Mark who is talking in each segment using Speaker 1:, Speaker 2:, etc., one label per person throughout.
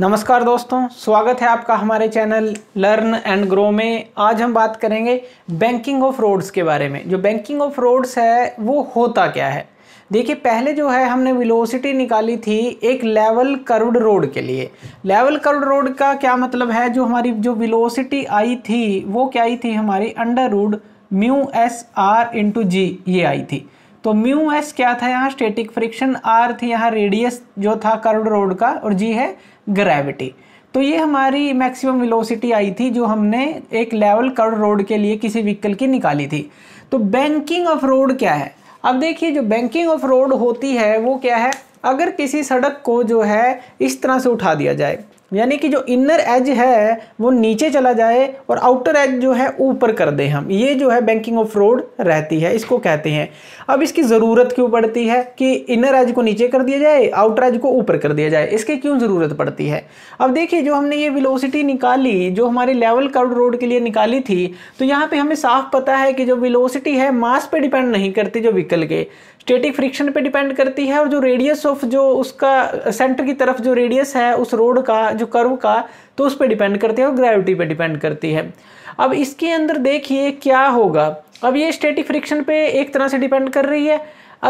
Speaker 1: नमस्कार दोस्तों स्वागत है आपका हमारे चैनल लर्न एंड ग्रो में आज हम बात करेंगे बैंकिंग ऑफ रोड्स के बारे में जो बैंकिंग ऑफ रोड्स है वो होता क्या है देखिए पहले जो है हमने विलोसिटी निकाली थी एक लेवल करुड रोड के लिए लेवल करुड रोड का क्या मतलब है जो हमारी जो विलोसिटी आई थी वो क्या आई थी हमारी under root mu S R into G ये आई थी तो म्यू एस क्या था यहाँ स्टेटिक फ्रिक्शन आर थी यहाँ रेडियस जो था करुड रोड का और जी है ग्रेविटी तो ये हमारी मैक्सिमम वेलोसिटी आई थी जो हमने एक लेवल कर रोड के लिए किसी व्हीकल की निकाली थी तो बैंकिंग ऑफ रोड क्या है अब देखिए जो बैंकिंग ऑफ रोड होती है वो क्या है अगर किसी सड़क को जो है इस तरह से उठा दिया जाए यानी कि जो इनर एज है वो नीचे चला जाए और आउटर एज जो है ऊपर कर दें हम ये जो है बैंकिंग ऑफ फ्रॉड रहती है इसको कहते हैं अब इसकी ज़रूरत क्यों पड़ती है कि इनर एज को नीचे कर दिया जाए आउटर एज को ऊपर कर दिया जाए इसकी क्यों ज़रूरत पड़ती है अब देखिए जो हमने ये विलोसिटी निकाली जो हमारे लेवल कर्व रोड के लिए निकाली थी तो यहाँ पर हमें साफ पता है कि जो विलोसिटी है मास पर डिपेंड नहीं करती जो व्हीकल के स्टेटिक फ्रिक्शन पे डिपेंड करती है और जो रेडियस ऑफ जो उसका सेंटर की तरफ जो रेडियस है उस रोड का जो कर्व का तो उस पर डिपेंड करती है और ग्रेविटी पे डिपेंड करती है अब इसके अंदर देखिए क्या होगा अब ये स्टेटिक फ्रिक्शन पे एक तरह से डिपेंड कर रही है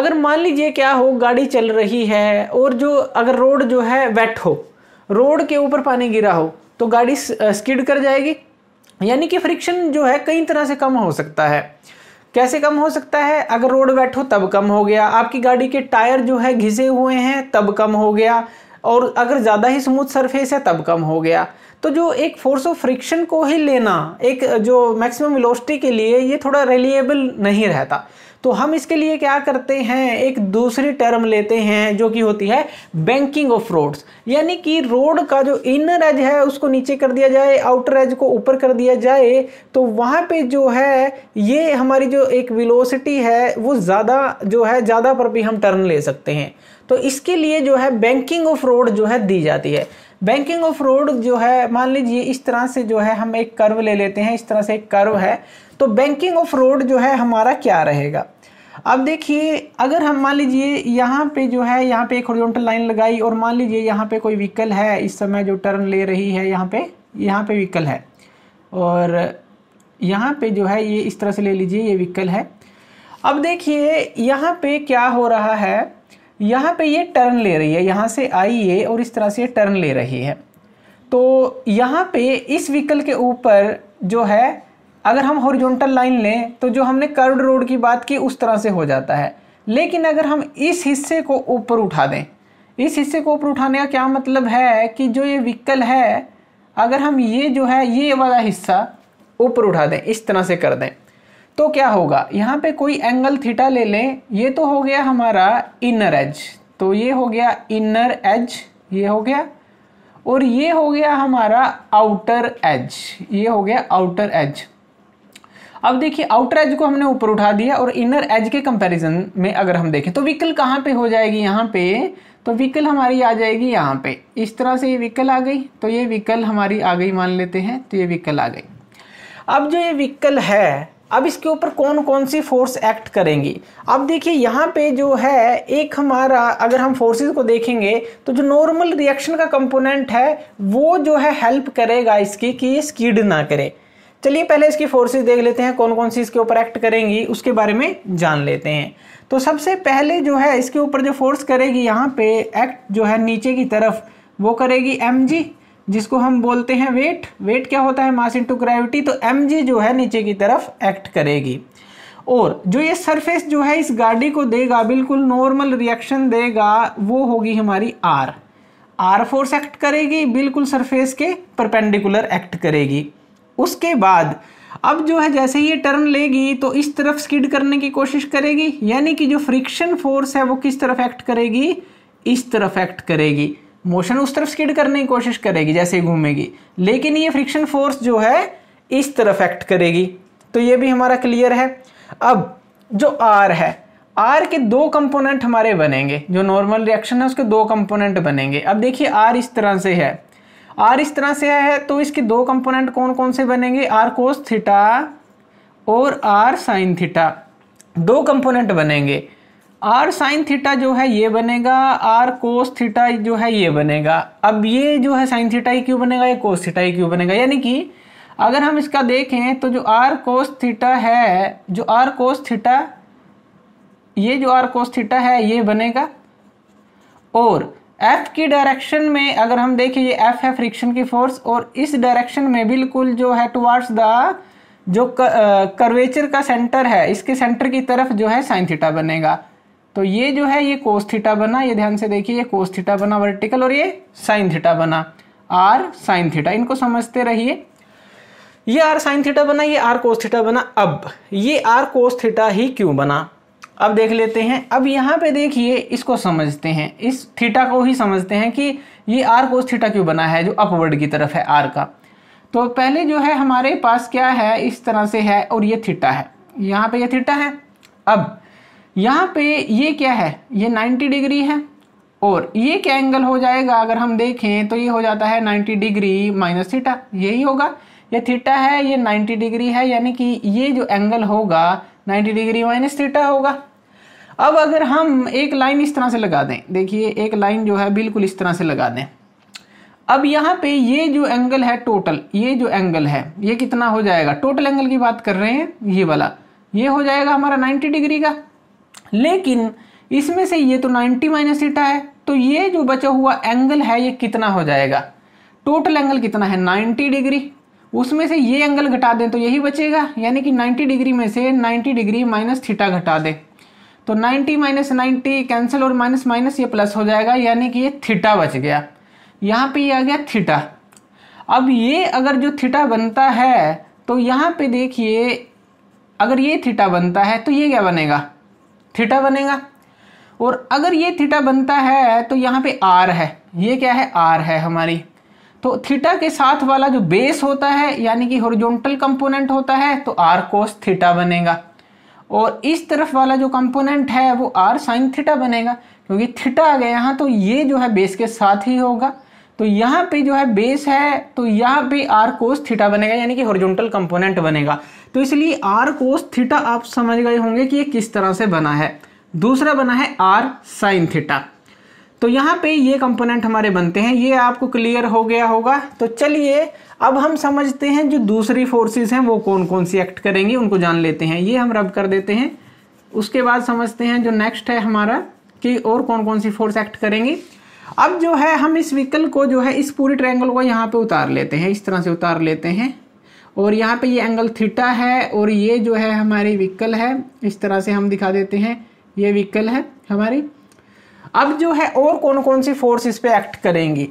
Speaker 1: अगर मान लीजिए क्या हो गाड़ी चल रही है और जो अगर रोड जो है वेट हो रोड के ऊपर पानी गिरा हो तो गाड़ी स्किड कर जाएगी यानी कि फ्रिक्शन जो है कई तरह से कम हो सकता है कैसे कम हो सकता है अगर रोड वेट हो तब कम हो गया आपकी गाड़ी के टायर जो है घिसे हुए हैं तब कम हो गया और अगर ज़्यादा ही स्मूथ सरफेस है तब कम हो गया तो जो एक फोर्स ऑफ फ्रिक्शन को ही लेना एक जो मैक्सिमम वेलोसिटी के लिए ये थोड़ा रिलिएबल नहीं रहता तो हम इसके लिए क्या करते हैं एक दूसरी टर्म लेते हैं जो कि होती है बैंकिंग ऑफ रोड्स यानी कि रोड का जो इनर एज है उसको नीचे कर दिया जाए आउटर एज को ऊपर कर दिया जाए तो वहाँ पे जो है ये हमारी जो एक विलोसिटी है वो ज़्यादा जो है ज़्यादा पर भी हम टर्न ले सकते हैं तो इसके लिए जो है बैंकिंग ऑफ रोड जो है दी जाती है बैंकिंग ऑफ रोड जो है मान लीजिए इस तरह से जो है हम एक कर्व ले लेते हैं इस तरह से एक कर्व है तो बैंकिंग ऑफ रोड जो है हमारा क्या रहेगा अब देखिए अगर हम मान लीजिए यहाँ पे जो है यहाँ पे एक हॉरिजॉन्टल लाइन लगाई और मान लीजिए यहाँ पे कोई व्हीकल है इस समय जो टर्न ले रही है यहाँ पे यहाँ पे व्हीकल है और यहाँ पे जो है ये इस तरह से ले लीजिए ये व्हीकल है अब देखिए यहाँ पे क्या हो रहा है यहाँ पे ये टर्न ले रही है यहाँ से आई ये और इस तरह से टर्न ले रही है तो यहाँ पे इस व्हीकल के ऊपर जो है अगर हम हॉरिजॉन्टल लाइन लें तो जो हमने कर्व्ड रोड की बात की उस तरह से हो जाता है लेकिन अगर हम इस हिस्से को ऊपर उठा दें इस हिस्से को ऊपर उठाने का क्या मतलब है कि जो ये विकल है अगर हम ये जो है ये वाला हिस्सा ऊपर उठा दें इस तरह से कर दें तो क्या होगा यहाँ पे कोई एंगल थीटा ले लें ये तो हो गया हमारा इनर एज तो ये हो गया इनर एज ये हो गया और ये हो गया हमारा आउटर एज ये हो गया आउटर एज अब देखिए आउटर एज को हमने ऊपर उठा दिया और इनर एज के कंपैरिजन में अगर हम देखें तो व्हीकल कहाँ पे हो जाएगी यहाँ पे तो व्हीकल हमारी आ जाएगी यहाँ पे इस तरह से ये व्हीकल आ गई तो ये व्हीकल हमारी आ गई मान लेते हैं तो ये व्हीकल आ गई अब जो ये व्हीकल है अब इसके ऊपर कौन कौन सी फोर्स एक्ट करेंगी अब देखिए यहाँ पे जो है एक हमारा अगर हम फोर्सेस को देखेंगे तो जो नॉर्मल रिएक्शन का कंपोनेंट है वो जो है हेल्प करेगा इसकी कि ये स्कीड ना करे चलिए पहले इसकी फोर्सेस देख लेते हैं कौन कौन सी इसके ऊपर एक्ट करेंगी उसके बारे में जान लेते हैं तो सबसे पहले जो है इसके ऊपर जो फोर्स करेगी यहाँ पे एक्ट जो है नीचे की तरफ वो करेगी एम जिसको हम बोलते हैं वेट वेट क्या होता है मास टू ग्रेविटी तो एम जो है नीचे की तरफ एक्ट करेगी और जो ये सरफेस जो है इस गाड़ी को देगा बिल्कुल नॉर्मल रिएक्शन देगा वो होगी हमारी आर आर फोर्स एक्ट करेगी बिल्कुल सरफेस के परपेंडिकुलर एक्ट करेगी उसके बाद अब जो है जैसे ही ये टर्न लेगी तो इस तरफ स्किड करने की कोशिश करेगी यानी कि जो फ्रिक्शन फोर्स है वो किस तरफ एक्ट करेगी इस तरफ एक्ट करेगी मोशन उस तरफ स्किड करने की कोशिश करेगी जैसे ही घूमेगी लेकिन ये फ्रिक्शन फोर्स जो है इस तरफ एक्ट करेगी तो ये भी हमारा क्लियर है अब जो आर है आर के दो कंपोनेंट हमारे बनेंगे जो नॉर्मल रिएक्शन है उसके दो कंपोनेंट बनेंगे अब देखिए आर इस तरह से है आर इस तरह से है तो इसके दो कंपोनेंट कौन कौन से बनेंगे आर कोस थीटा और आर साइन थीटा दो कंपोनेंट बनेंगे आर साइन थीटा जो है ये बनेगा आर कोस थीटा जो है ये बनेगा अब ये जो है साइन थीटा ही क्यों बनेगा ये कोस थीटा ही क्यों बनेगा यानी कि अगर हम इसका देखें तो जो आर कोस थीटा है जो आर कोस थीटा ये जो आर कोस थीटा है ये बनेगा और एफ की डायरेक्शन में अगर हम देखें ये एफ है फ्रिक्शन की फोर्स और इस डायरेक्शन में बिल्कुल जो है टुवार्ड्स द जो कर्वेचर का सेंटर है इसके सेंटर की तरफ जो है साइन थीटा बनेगा तो ये जो है ये कोस थीटा बना ये ध्यान से देखिए ये कोस थीटा बना वर्टिकल और ये साइन थीटा बना आर साइन थीटा इनको समझते रहिए ये आर साइन थीटा बना ये आर कोस थीटा बना अब ये आर कोस थीटा ही क्यों बना अब देख लेते हैं अब यहाँ पे देखिए इसको समझते हैं इस थीटा को ही समझते हैं कि ये आर को थीटा क्यों बना है जो अपवर्ड की तरफ है आर का तो पहले जो है हमारे पास क्या है इस तरह से है और ये थीटा है यहाँ पे ये थीटा है अब यहाँ पे ये क्या है ये 90 डिग्री है और ये क्या एंगल हो जाएगा अगर हम देखें तो ये हो जाता है 90 डिग्री माइनस थीटा यही होगा ये थीटा है ये 90 डिग्री है यानी कि ये जो एंगल होगा 90 डिग्री माइनस थीटा होगा अब अगर हम एक लाइन इस तरह से लगा दें देखिए एक लाइन जो है बिल्कुल इस तरह से लगा दें अब यहाँ पे ये जो एंगल है टोटल ये जो एंगल है ये कितना हो जाएगा टोटल एंगल की बात कर रहे हैं ये वाला ये हो जाएगा हमारा 90 डिग्री का लेकिन इसमें से ये तो 90 माइनस थीटा है तो ये जो बचा हुआ एंगल है ये कितना हो जाएगा टोटल एंगल कितना है 90 डिग्री उसमें से ये एंगल घटा दें तो यही बचेगा यानी कि 90 डिग्री में से 90 डिग्री माइनस थीटा घटा दें तो 90 माइनस नाइन्टी कैंसिल और माइनस माइनस ये प्लस हो जाएगा यानी कि ये थीटा बच गया यहाँ पे ये आ गया थीटा अब ये अगर जो थीटा बनता है तो यहाँ पे देखिए अगर ये थीटा बनता है तो ये क्या बनेगा थीटा बनेगा और अगर ये थीटा बनता है तो यहाँ पे आर है ये क्या है आर है हमारी तो थीटा के साथ वाला जो बेस होता है यानी कि हॉरिजॉन्टल कंपोनेंट होता है तो आर कोस थीटा बनेगा और इस तरफ वाला जो कंपोनेंट है वो आर साइन थीटा बनेगा क्योंकि थीटा आ गया यहाँ तो ये जो है बेस के साथ ही होगा तो यहाँ पे जो है बेस है तो यहाँ पे आर कोस थीटा बनेगा यानी कि हॉरिजॉन्टल कंपोनेंट बनेगा तो इसलिए आर कोस थीटा आप समझ गए होंगे कि ये किस तरह से बना है दूसरा बना है आर साइन थीटा तो यहाँ पे ये कंपोनेंट हमारे बनते हैं ये आपको क्लियर हो गया होगा तो चलिए अब हम समझते हैं जो दूसरी फोर्सेस हैं वो कौन कौन सी एक्ट करेंगी उनको जान लेते हैं ये हम रब कर देते हैं उसके बाद समझते हैं जो नेक्स्ट है हमारा कि और कौन कौन सी फोर्स एक्ट करेंगी अब जो है हम इस व्हीकल को जो है इस पूरी ट्रायंगल को यहाँ पे उतार लेते हैं इस तरह से उतार लेते हैं और यहाँ पे ये एंगल थीटा है और ये जो है हमारी व्हीकल है इस तरह से हम दिखा देते हैं ये व्हीकल है हमारी अब जो है और कौन कौन सी फोर्स इस पर एक्ट करेंगी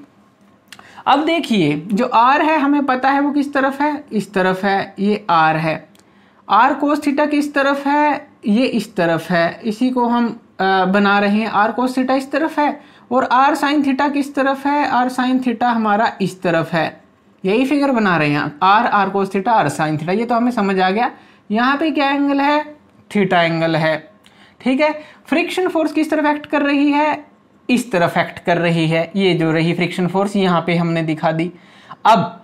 Speaker 1: अब देखिए जो आर है हमें पता है वो किस तरफ है इस तरफ है ये आर है आर कोस थीटा किस तरफ है ये इस तरफ है इसी को हम बना रहे हैं आर कोस थीटा इस तरफ है और आर साइन थीटा किस तरफ है आर साइन थीटा हमारा इस तरफ है यही फिगर बना रहे हैं R R cos theta R sine theta ये तो हमें समझ आ गया यहाँ पे क्या एंगल है थीटा एंगल है ठीक है फ्रिक्शन फोर्स किस तरफ एक्ट कर रही है इस तरफ एक्ट कर रही है ये जो रही फ्रिक्शन फोर्स यहाँ पे हमने दिखा दी अब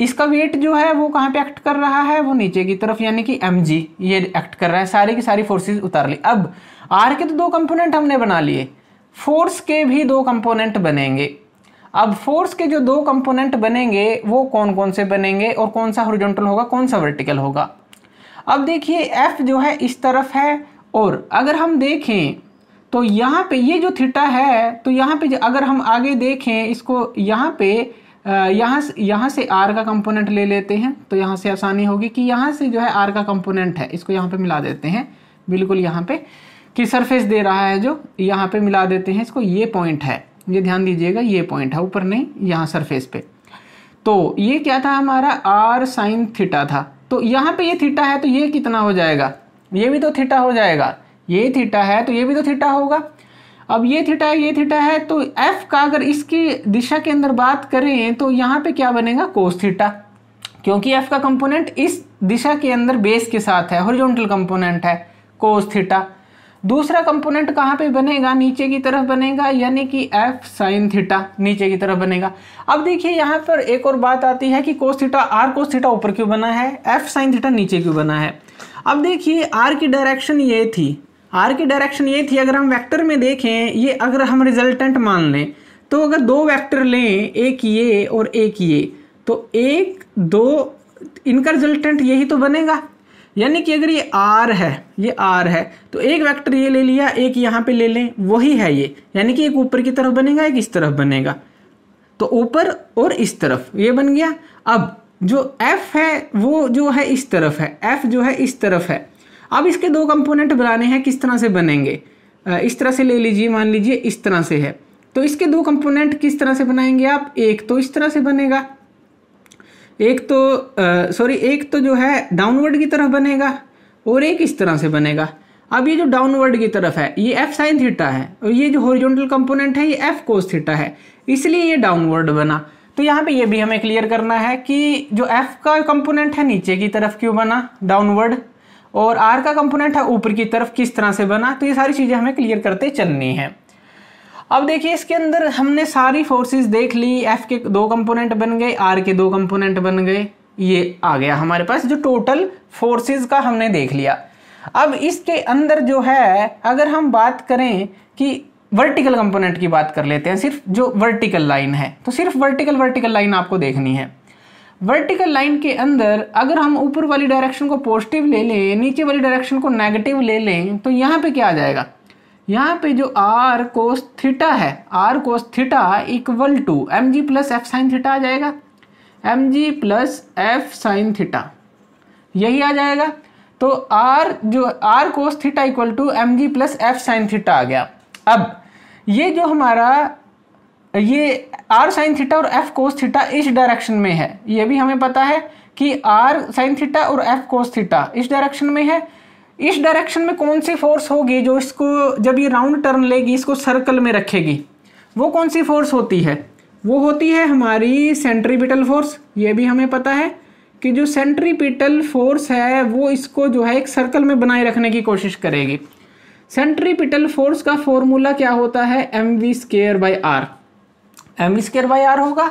Speaker 1: इसका वेट जो है वो कहाँ पे एक्ट कर रहा है वो नीचे की तरफ यानी कि एम ये एक्ट कर रहा है सारी की सारी फोर्सेज उतार ली अब आर के तो दो कंपोनेंट हमने बना लिए फोर्स के भी दो कंपोनेंट बनेंगे अब फोर्स के जो दो कंपोनेंट बनेंगे वो कौन कौन से बनेंगे और कौन सा हॉरिजॉन्टल होगा कौन सा वर्टिकल होगा अब देखिए एफ जो है इस तरफ है और अगर हम देखें तो यहाँ पे ये जो थीटा है तो यहाँ पे अगर हम आगे देखें इसको यहाँ पे यहाँ यहाँ से आर का कंपोनेंट ले लेते हैं तो यहाँ से आसानी होगी कि यहाँ से जो है आर का कंपोनेंट है इसको यहाँ पे मिला देते हैं बिल्कुल यहाँ पे कि सरफेस दे रहा है जो यहाँ पे मिला देते हैं इसको ये पॉइंट है ये ध्यान दीजिएगा ये पॉइंट है ऊपर नहीं यहाँ सरफेस पे तो ये क्या था हमारा आर साइन थीटा था तो यहाँ पे ये थीटा है तो ये कितना हो जाएगा ये भी तो थीटा हो जाएगा ये थीटा है तो ये भी तो थीटा होगा अब ये थीटा है ये थीटा है तो एफ का अगर इसकी दिशा के अंदर बात करें तो यहाँ पे क्या बनेगा कोस थीटा क्योंकि एफ का कंपोनेंट इस दिशा के अंदर बेस के साथ है हॉरिजॉन्टल कंपोनेंट है कोस थीटा दूसरा कंपोनेंट कहाँ पे बनेगा नीचे की तरफ बनेगा यानी कि एफ साइन थीटा नीचे की तरफ बनेगा अब देखिए यहाँ पर एक और बात आती है कि cos theta R cos theta ऊपर क्यों बना है एफ साइन थीटा नीचे क्यों बना है अब देखिए आर की डायरेक्शन ये थी आर की डायरेक्शन ये थी अगर हम वेक्टर में देखें ये अगर हम रिजल्टेंट मान लें तो अगर दो वेक्टर लें एक ये और एक ये तो एक दो इनका रिजल्टेंट यही तो बनेगा यानी कि अगर ये आर है ये आर है तो एक वेक्टर ये ले लिया एक यहाँ पे ले लें वही है ये यानी कि एक ऊपर की तरफ बनेगा एक इस तरफ बनेगा तो ऊपर और इस तरफ ये बन गया अब जो एफ है वो जो है इस तरफ है एफ जो है इस तरफ है अब इसके दो कंपोनेंट बनाने हैं किस तरह से बनेंगे इस तरह से ले लीजिए मान लीजिए इस तरह से है तो इसके दो कंपोनेंट किस तरह से बनाएंगे आप एक तो इस तरह से बनेगा एक तो सॉरी एक तो जो है डाउनवर्ड की तरफ बनेगा और एक इस तरह से बनेगा अब ये जो डाउनवर्ड की तरफ है ये एफ साइन थीटा है और ये जो हॉरिजॉन्टल कंपोनेंट है ये एफ कोस थीटा है इसलिए ये डाउनवर्ड बना तो यहाँ पे ये भी हमें क्लियर करना है कि जो एफ का कंपोनेंट है नीचे की तरफ क्यों बना डाउनवर्ड और आर का कंपोनेंट है ऊपर की तरफ किस तरह से बना तो ये सारी चीज़ें हमें क्लियर करते चलनी है अब देखिए इसके अंदर हमने सारी फोर्सेस देख ली एफ के दो कंपोनेंट बन गए आर के दो कंपोनेंट बन गए ये आ गया हमारे पास जो टोटल फोर्सेस का हमने देख लिया अब इसके अंदर जो है अगर हम बात करें कि वर्टिकल कंपोनेंट की बात कर लेते हैं सिर्फ जो वर्टिकल लाइन है तो सिर्फ वर्टिकल वर्टिकल लाइन आपको देखनी है वर्टिकल लाइन के अंदर अगर हम ऊपर वाली डायरेक्शन को पॉजिटिव ले लें नीचे वाली डायरेक्शन को नेगेटिव ले लें तो यहाँ पे क्या आ जाएगा यहाँ पे जो आर कोस थीटा है R cos theta equal to M G plus F sine theta आ जाएगा M G plus F sine theta यही आ जाएगा तो आर जो R cos theta equal to M G plus F sine theta आ गया अब ये जो हमारा ये आर साइन थीटा और एफ कोस थीटा इस डायरेक्शन में है ये भी हमें पता है कि आर साइन थीटा और एफ कोस थीटा इस डायरेक्शन में है इस डायरेक्शन में कौन सी फोर्स होगी जो इसको जब ये राउंड टर्न लेगी इसको सर्कल में रखेगी वो कौन सी फोर्स होती है वो होती है हमारी सेंट्रीपिटल फोर्स ये भी हमें पता है कि जो सेंट्रीपिटल फोर्स है वो इसको जो है एक सर्कल में बनाए रखने की कोशिश करेगी सेंट्रीपिटल फोर्स का फॉर्मूला क्या होता है M V square by R M square by R होगा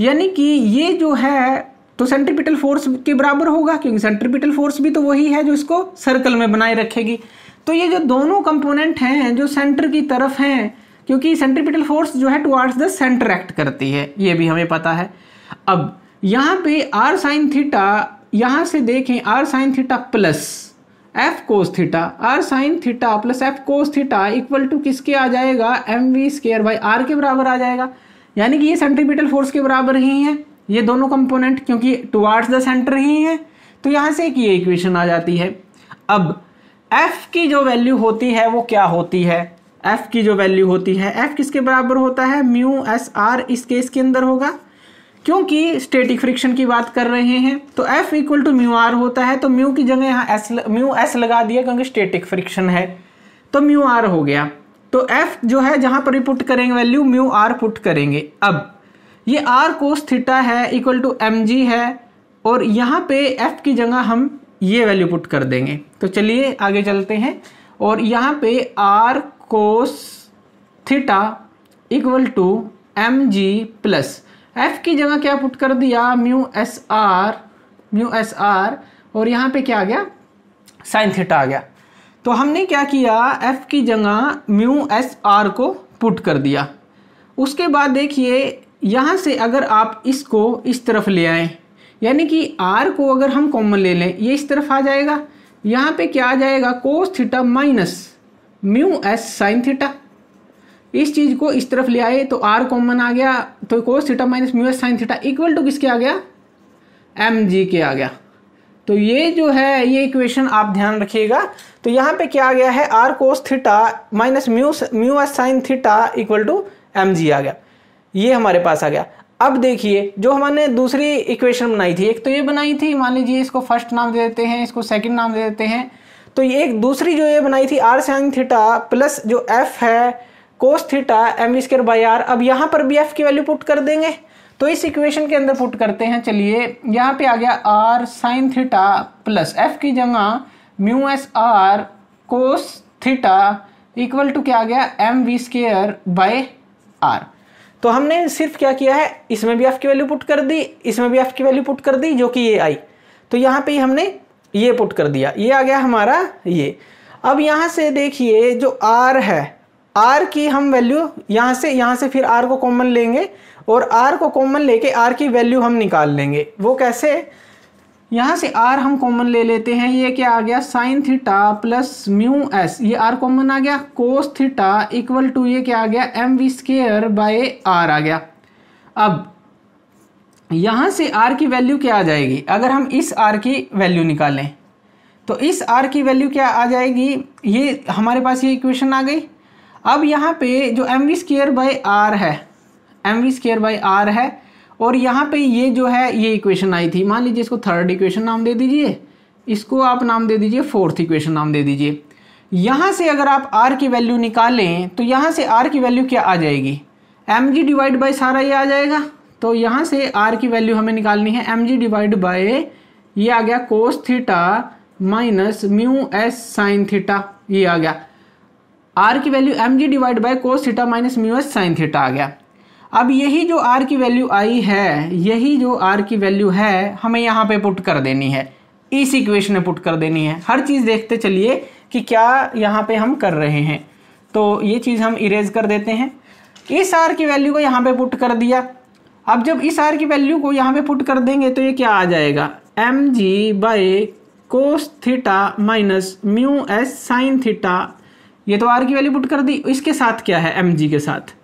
Speaker 1: यानी कि ये जो है तो सेंट्रीपिटल फोर्स के बराबर होगा क्योंकि सेंट्रीपिटल फोर्स भी तो वही है जो इसको सर्कल में बनाए रखेगी तो ये जो दोनों कंपोनेंट हैं जो सेंटर की तरफ हैं क्योंकि सेंट्रीपिटल फोर्स जो है टुवार्ड्स द सेंटर एक्ट करती है ये भी हमें पता है अब यहाँ पे आर साइन थीटा यहाँ से देखें R sine theta plus F cos theta R sine theta plus F cos theta equal to किसके आ जाएगा M V square by R के बराबर आ जाएगा यानी कि ये सेंट्रीपिटल फोर्स के बराबर ही है ये दोनों कंपोनेंट क्योंकि टुवार्ड्स द सेंटर ही है तो यहाँ से एक ये इक्वेशन आ जाती है अब एफ की जो वैल्यू होती है वो क्या होती है एफ की जो वैल्यू होती है एफ किसके बराबर होता है म्यू एस आर इस केस के अंदर होगा क्योंकि स्टेटिक फ्रिक्शन की बात कर रहे हैं तो F equal to mu R होता है तो म्यू की जगह यहाँ एस म्यू एस लगा दिया क्योंकि स्टेटिक फ्रिक्शन है तो म्यू आर हो गया तो एफ जो है जहां पर भी पुट करेंगे वैल्यू म्यू आर पुट करेंगे अब ये आर कोस थीटा है इक्वल टू एम जी है और यहां पे एफ की जगह हम ये वैल्यू पुट कर देंगे तो चलिए आगे चलते हैं और यहां पे R cos theta equal to M G plus F की जगह क्या पुट कर दिया mu S R mu S R और यहां पे क्या आ गया साइन थीटा आ गया तो हमने क्या किया एफ़ की जगह म्यू एस आर को पुट कर दिया उसके बाद देखिए यहाँ से अगर आप इसको इस तरफ ले आएँ यानी कि आर को अगर हम कॉमन ले लें ये इस तरफ आ जाएगा यहाँ पे क्या आ जाएगा cos theta minus mu S sine theta इस चीज़ को इस तरफ ले आए तो आर कॉमन आ गया तो cos theta minus mu S sine theta equal to किसके आ गया एम जी के आ गया तो ये जो है ये इक्वेशन आप ध्यान रखिएगा तो यहाँ पे क्या आ गया है R cos theta minus mu mu S sine theta equal to M G आ गया ये हमारे पास आ गया अब देखिए जो हमने दूसरी इक्वेशन बनाई थी एक तो ये बनाई थी मान लीजिए इसको फर्स्ट नाम दे देते हैं इसको सेकंड नाम दे देते हैं तो ये एक दूसरी जो ये बनाई थी आर साइन थीटा प्लस जो एफ है cos theta M square by R अब यहाँ पर भी एफ की वैल्यू पुट कर देंगे तो इस इक्वेशन के अंदर पुट करते हैं चलिए यहाँ पे आ गया R sine theta plus F की जगह mu S R cos theta equal to क्या आ गया M V square by R तो हमने सिर्फ क्या किया है इसमें भी एफ की वैल्यू पुट कर दी इसमें भी एफ की वैल्यू पुट कर दी जो कि ये आई तो यहाँ पे हमने ये पुट कर दिया ये आ गया हमारा ये अब यहाँ से देखिए जो आर है आर की हम वैल्यू यहाँ से यहाँ से फिर आर को कॉमन लेंगे और आर को कॉमन लेके आर की वैल्यू हम निकाल लेंगे वो कैसे यहाँ से आर हम कॉमन ले लेते हैं ये क्या आ गया sine theta plus mu S ये आर कॉमन आ गया कोस थीटा इक्वल टू ये क्या आ गया M V square by R आ गया अब यहाँ से आर की वैल्यू क्या आ जाएगी अगर हम इस आर की वैल्यू निकालें तो इस आर की वैल्यू क्या आ जाएगी ये हमारे पास ये इक्वेशन आ गई अब यहाँ पे जो M V square by R है M V square by R है और यहाँ पे ये जो है ये इक्वेशन आई थी मान लीजिए इसको थर्ड इक्वेशन नाम दे दीजिए इसको आप नाम दे दीजिए फोर्थ इक्वेशन नाम दे दीजिए यहाँ से अगर आप आर की वैल्यू निकालें तो यहाँ से आर की वैल्यू क्या आ जाएगी एम जी डिवाइड बाई सारा ये आ जाएगा तो यहाँ से आर की वैल्यू हमें निकालनी है एम जी डिवाइड बाय ये आ गया cos theta minus mu S sine theta ये आ गया आर की value M G divide by cos theta minus mu S sine theta आ गया अब यही जो आर की वैल्यू आई है यही जो आर की वैल्यू है हमें यहाँ पे पुट कर देनी है इस इक्वेशन में पुट कर देनी है हर चीज़ देखते चलिए कि क्या यहाँ पे हम कर रहे हैं तो ये चीज़ हम इरेज कर देते हैं इस आर की वैल्यू को यहाँ पे पुट कर दिया अब जब इस आर की वैल्यू को यहाँ पे पुट कर देंगे तो ये क्या आ जाएगा M G by cos theta minus mu S sine theta ये तो आर की वैल्यू पुट कर दी इसके साथ क्या है एम जी के साथ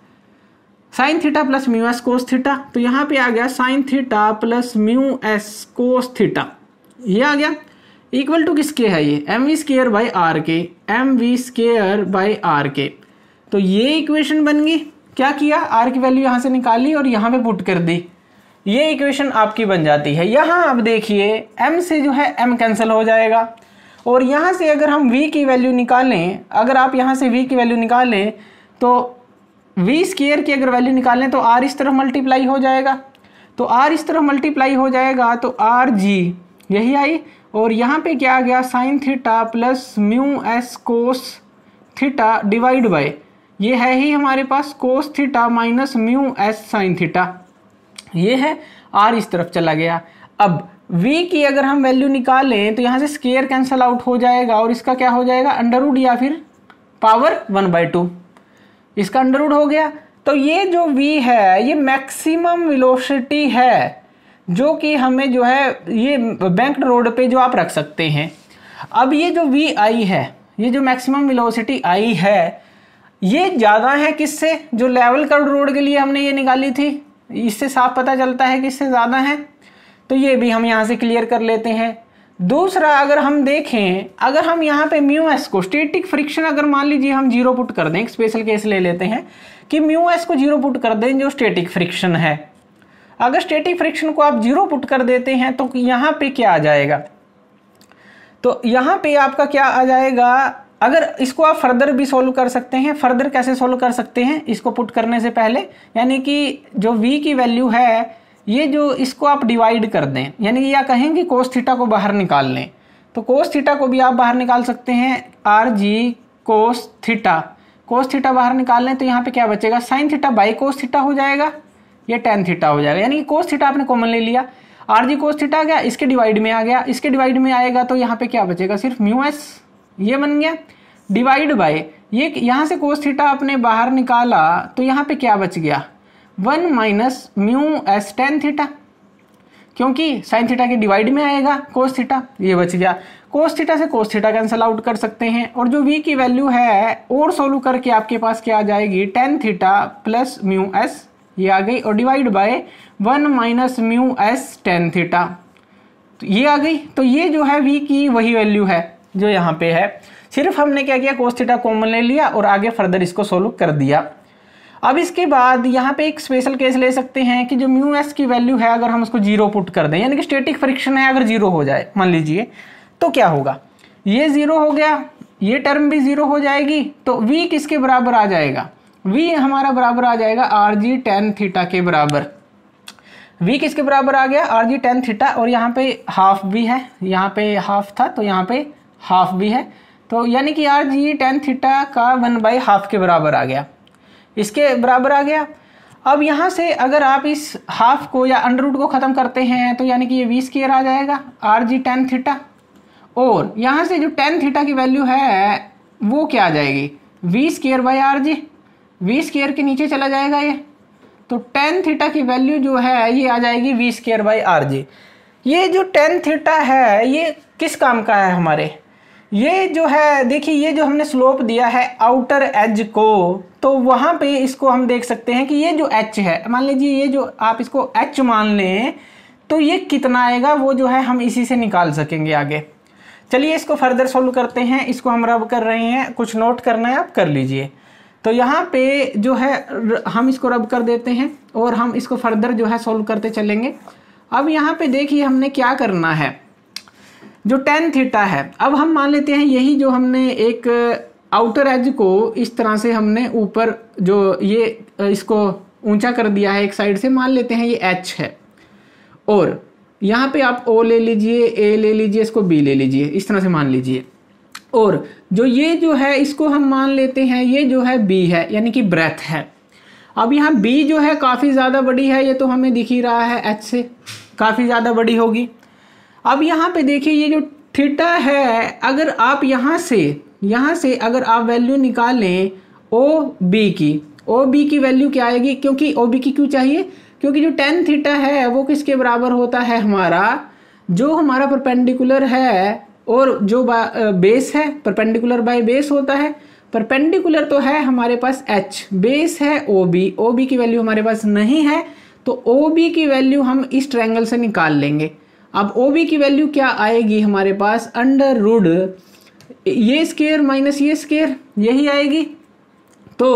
Speaker 1: sine theta plus mu S cos theta तो यहाँ पे आ गया sine theta plus mu S cos theta ये आ गया इक्वल टू किसके है ये M V square by R के M V square by R के तो ये इक्वेशन बन गई क्या किया आर की वैल्यू यहाँ से निकाली और यहाँ पे पुट कर दी ये इक्वेशन आपकी बन जाती है यहाँ आप देखिए एम से जो है एम कैंसिल हो जाएगा और यहाँ से अगर हम वी की वैल्यू निकालें अगर आप यहाँ से वी की वैल्यू निकालें तो वी स्केयर की अगर वैल्यू निकालें तो आर इस तरफ मल्टीप्लाई हो जाएगा तो आर इस तरफ मल्टीप्लाई हो जाएगा तो आर जी यही आई और यहाँ पे क्या आ गया sine theta plus mu S cos theta divide by ये है ही हमारे पास cos theta minus mu S sine theta ये है आर इस तरफ चला गया अब वी की अगर हम वैल्यू निकालें तो यहाँ से स्केयर कैंसल आउट हो जाएगा और इसका क्या हो जाएगा अंडर या फिर पावर वन बाई टू इसका अंडर रूट हो गया तो ये जो v है ये मैक्सिमम विलोसिटी है जो कि हमें जो है ये बैंक रोड पे जो आप रख सकते हैं अब ये जो वी आई है ये जो मैक्सिमम विलोसिटी आई है ये ज़्यादा है किससे जो लेवल कर्व रोड के लिए हमने ये निकाली थी इससे साफ पता चलता है कि इससे ज़्यादा है तो ये भी हम यहाँ से क्लियर कर लेते हैं दूसरा अगर हम देखें अगर हम यहाँ पे म्यू एस को स्टेटिक फ्रिक्शन अगर मान लीजिए हम जीरो पुट कर दें एक स्पेशल केस ले लेते हैं कि म्यू एस को जीरो पुट कर दें जो स्टेटिक फ्रिक्शन है अगर स्टेटिक फ्रिक्शन को आप जीरो पुट कर देते हैं तो यहाँ पे क्या आ जाएगा तो यहाँ पे आपका क्या आ जाएगा अगर इसको आप फर्दर भी सोल्व कर सकते हैं फर्दर कैसे सोल्व कर सकते हैं इसको पुट करने से पहले यानी कि जो वी की वैल्यू है ये जो इसको आप डिवाइड कर दें यानी या कहें कि कोस थीटा को बाहर निकाल लें तो कोस थीटा को भी आप बाहर निकाल सकते हैं R G cos theta cos theta बाहर निकाल लें तो यहाँ पे क्या बचेगा sine theta by cos theta हो जाएगा ये टेन थीटा हो जाएगा यानी कि कोस थीटा आपने कॉमन ले लिया आर जी कोस थीटा आ गया इसके डिवाइड में आ गया इसके डिवाइड में आएगा तो यहाँ पर क्या बचेगा सिर्फ म्यू एस ये बन गया डिवाइड बाय ये यहाँ से कोस थीटा आपने बाहर निकाला तो यहाँ पर क्या बच गया one minus mu S tan theta क्योंकि साइन थीटा के डिवाइड में आएगा कोस थीटा ये बच गया कोस थीटा से कोस थीटा कैंसिल आउट कर सकते हैं और जो वी की वैल्यू है और सोल्व करके आपके पास क्या आ जाएगी tan theta plus mu S ये आ गई और divide by one minus mu S tan theta तो ये आ गई तो ये जो है वी की वही वैल्यू है जो यहाँ पे है सिर्फ हमने क्या किया कोस थीटा कॉमन ले लिया और आगे फर्दर इसको सोल्व कर दिया अब इसके बाद यहाँ पे एक स्पेशल केस ले सकते हैं कि जो म्यू एस की वैल्यू है अगर हम उसको जीरो पुट कर दें यानी कि स्टेटिक फ्रिक्शन है अगर जीरो हो जाए मान लीजिए तो क्या होगा ये जीरो हो गया ये टर्म भी जीरो हो जाएगी तो v किसके बराबर आ जाएगा v हमारा बराबर आ जाएगा आर जी टेन थीटा के बराबर v किसके बराबर आ गया आर जी टेन थीटा और यहाँ पे हाफ भी है यहाँ पे हाफ था तो यहाँ पे हाफ भी है तो यानी कि आर जी टेन थीटा का वन बाई हाफ के बराबर आ गया इसके बराबर आ गया अब यहाँ से अगर आप इस हाफ को या अंडर रूट को ख़त्म करते हैं तो यानी कि ये वी स्केयर आ जाएगा आर जी टेन थीटा और यहाँ से जो टेन थीटा की वैल्यू है वो क्या आ जाएगी V square by R G V square के नीचे चला जाएगा ये तो टेन थीटा की वैल्यू जो है ये आ जाएगी V square by R G ये जो टेन थीटा है ये किस काम का है हमारे ये जो है देखिए ये जो हमने स्लोप दिया है आउटर एज को तो वहाँ पे इसको हम देख सकते हैं कि ये जो एच है मान लीजिए ये जो आप इसको एच मान लें तो ये कितना आएगा वो जो है हम इसी से निकाल सकेंगे आगे चलिए इसको फर्दर सॉल्व करते हैं इसको हम रब कर रहे हैं कुछ नोट करना है आप कर लीजिए तो यहाँ पे जो है हम इसको रब कर देते हैं और हम इसको फर्दर जो है सॉल्व करते चलेंगे अब यहाँ पे देखिए हमने क्या करना है जो टेन थीटा है अब हम मान लेते हैं यही जो हमने एक आउटर uh, एज को इस तरह से हमने ऊपर जो ये uh, इसको ऊंचा कर दिया है एक साइड से मान लेते हैं ये एच है और यहाँ पे आप ओ ले लीजिए ए ले लीजिए इसको बी ले लीजिए इस तरह से मान लीजिए और जो ये जो है इसको हम मान लेते हैं ये जो है बी है यानी कि ब्रेथ है अब यहाँ बी जो है काफ़ी ज़्यादा बड़ी है ये तो हमें दिख ही रहा है एच से काफ़ी ज़्यादा बड़ी होगी अब यहाँ पे देखिए ये जो थीटा है अगर आप यहाँ से यहाँ से अगर आप वैल्यू निकालें ओ बी की ओ बी की वैल्यू क्या आएगी क्योंकि ओ बी की क्यों चाहिए क्योंकि जो टेन थीटा है वो किसके बराबर होता है हमारा जो हमारा परपेंडिकुलर है और जो बेस है परपेंडिकुलर बाय बेस होता है परपेंडिकुलर तो है हमारे पास एच बेस है ओ बी ओ बी की वैल्यू हमारे पास नहीं है तो ओ बी की वैल्यू हम इस ट्रैंगल से निकाल लेंगे अब ओ बी की वैल्यू क्या आएगी हमारे पास अंडर रूड ये स्केयर माइनस ये स्केयर यही आएगी तो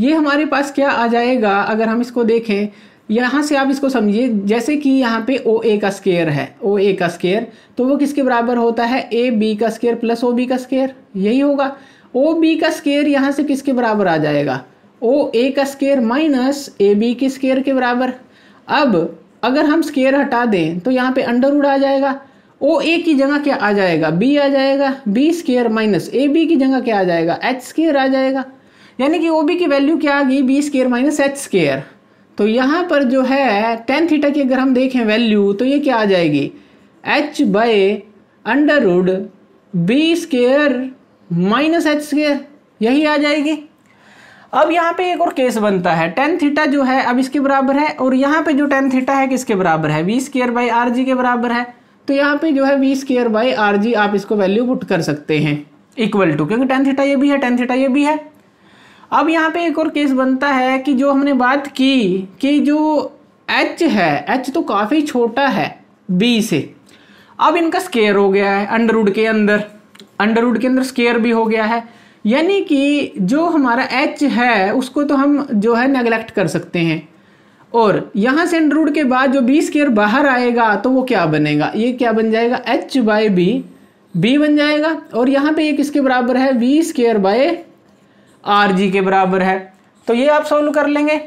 Speaker 1: ये हमारे पास क्या आ जाएगा अगर हम इसको देखें यहाँ से आप इसको समझिए जैसे कि यहाँ पे ओ ए का स्केयर है ओ ए का स्केयर तो वो किसके बराबर होता है ए बी का स्केयर प्लस ओ बी का स्केयर यही होगा ओ बी का स्केयर यहाँ से किसके बराबर आ जाएगा ओ ए का स्केयर माइनस ए बी के स्केयर के बराबर अब अगर हम स्केयर हटा दें तो यहाँ पे अंडर रूट आ जाएगा ओ ए की जगह क्या आ जाएगा बी आ जाएगा B square minus A B की जगह क्या आ जाएगा एच स्केयर आ जाएगा यानी कि ओ बी की वैल्यू क्या आ गई B square minus H square तो यहाँ पर जो है टेन थीटा की अगर हम देखें वैल्यू तो ये क्या आ जाएगी H by under root B square minus H square यही आ जाएगी अब यहाँ पे एक और केस बनता है टेन थीटा जो है अब इसके बराबर है और यहाँ पे जो टेन थीटा है किसके बराबर है V square by R G के बराबर है तो यहाँ पे जो है V square by R G आप इसको वैल्यू पुट कर सकते हैं इक्वल टू क्योंकि टेन थीटा ये भी है टेन थीटा ये भी है अब यहाँ पे एक और केस बनता है कि जो हमने बात की कि जो एच है एच तो काफ़ी छोटा है बी से अब इनका स्केयर हो गया है अंडरवुड के अंदर अंडरवुड के अंदर स्केयर भी हो गया है यानी कि जो हमारा एच है उसको तो हम जो है नेगलेक्ट कर सकते हैं और यहाँ से अंडरवुड के बाद जो बी स्केयर बाहर आएगा तो वो क्या बनेगा ये क्या बन जाएगा एच बाय बी बी बन जाएगा और यहाँ पे ये किसके बराबर है V square by R G के बराबर है तो ये आप सॉल्व कर लेंगे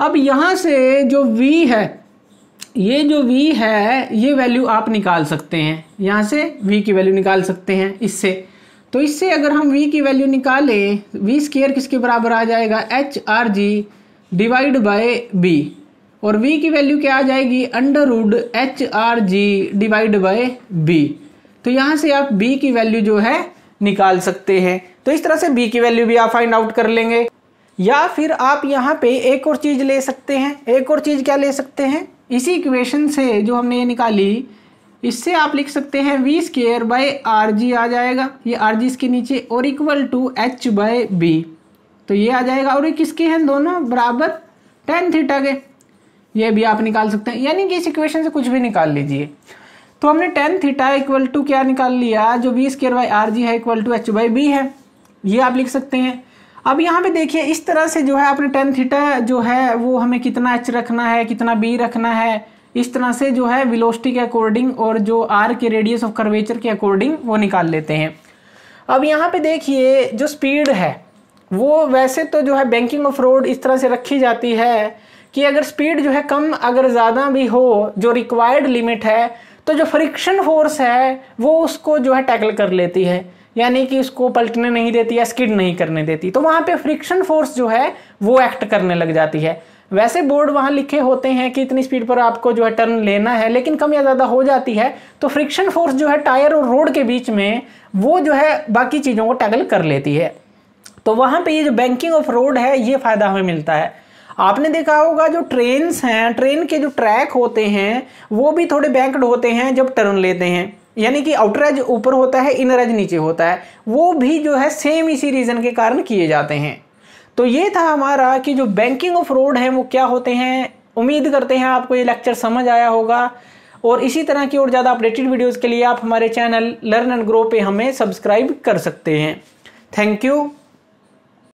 Speaker 1: अब यहाँ से जो वी है ये जो वी है ये वैल्यू आप निकाल सकते हैं यहाँ से वी की वैल्यू निकाल सकते हैं इससे तो इससे अगर हम वी की वैल्यू निकालें वी स्केयर किसके बराबर आ जाएगा H R G divide by B और वी की वैल्यू क्या आ जाएगी under root H R G divide by B तो यहाँ से आप बी की वैल्यू जो है निकाल सकते हैं तो इस तरह से बी की वैल्यू भी आप फाइंड आउट कर लेंगे या फिर आप यहाँ पे एक और चीज़ ले सकते हैं एक और चीज़ क्या ले सकते हैं इसी इक्वेशन से जो हमने ये निकाली इससे आप लिख सकते हैं V square by R G आ जाएगा ये आर जी इसके नीचे और equal to H by B तो ये आ जाएगा और ये किसके हैं दोनों बराबर टेन थीटा के ये भी आप निकाल सकते हैं यानी कि इस इक्वेशन से कुछ भी निकाल लीजिए तो हमने टेन थीटा इक्वल टू क्या निकाल लिया जो V square by R G है equal to H by B है ये आप लिख सकते हैं अब यहाँ पे देखिए इस तरह से जो है आपने टेन थीटा जो है वो हमें कितना एच रखना है कितना बी रखना है इस तरह से जो है विलोस्टी के अकॉर्डिंग और जो आर के रेडियस ऑफ कर्वेचर के अकॉर्डिंग वो निकाल लेते हैं अब यहाँ पे देखिए जो स्पीड है वो वैसे तो जो है बैंकिंग ऑफ रोड इस तरह से रखी जाती है कि अगर स्पीड जो है कम अगर ज़्यादा भी हो जो रिक्वायर्ड लिमिट है तो जो फ्रिक्शन फोर्स है वो उसको जो है टैकल कर लेती है यानी कि उसको पलटने नहीं देती या स्किड नहीं करने देती तो वहाँ पे फ्रिक्शन फोर्स जो है वो एक्ट करने लग जाती है वैसे बोर्ड वहाँ लिखे होते हैं कि इतनी स्पीड पर आपको जो है टर्न लेना है लेकिन कम या ज़्यादा हो जाती है तो फ्रिक्शन फोर्स जो है टायर और रोड के बीच में वो जो है बाकी चीज़ों को टैगल कर लेती है तो वहाँ पे ये जो बैंकिंग ऑफ रोड है ये फ़ायदा हमें मिलता है आपने देखा होगा जो ट्रेन्स हैं ट्रेन के जो ट्रैक होते हैं वो भी थोड़े बैंकड होते हैं जब टर्न लेते हैं यानी कि आउटर एज ऊपर होता है इनर एज नीचे होता है वो भी जो है सेम इसी रीज़न के कारण किए जाते हैं तो ये था हमारा कि जो बैंकिंग ऑफ रोड है वो क्या होते हैं उम्मीद करते हैं आपको ये लेक्चर समझ आया होगा और इसी तरह की और ज़्यादा अपडेटेड वीडियोज़ के लिए आप हमारे चैनल लर्न एंड ग्रो पे हमें सब्सक्राइब कर सकते हैं थैंक यू